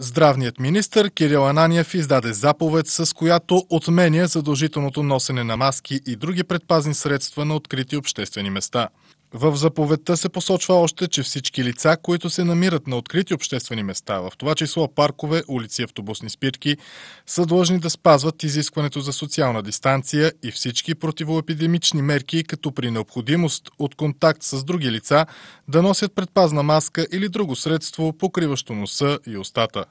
Здравният министр Кирил Ананиев издаде заповед, с която отменя задължителното носене на маски и други предпазни средства на открити обществени места. В заповедта се посочва още, че всички лица, които се намират на открити обществени места, в това число паркове, улици, автобусни спирки, са длъжни да спазват изискването за социална дистанция и всички противоепидемични мерки, като при необходимост от контакт с други лица да носят предпазна маска или друго средство, покриващо носа и устата.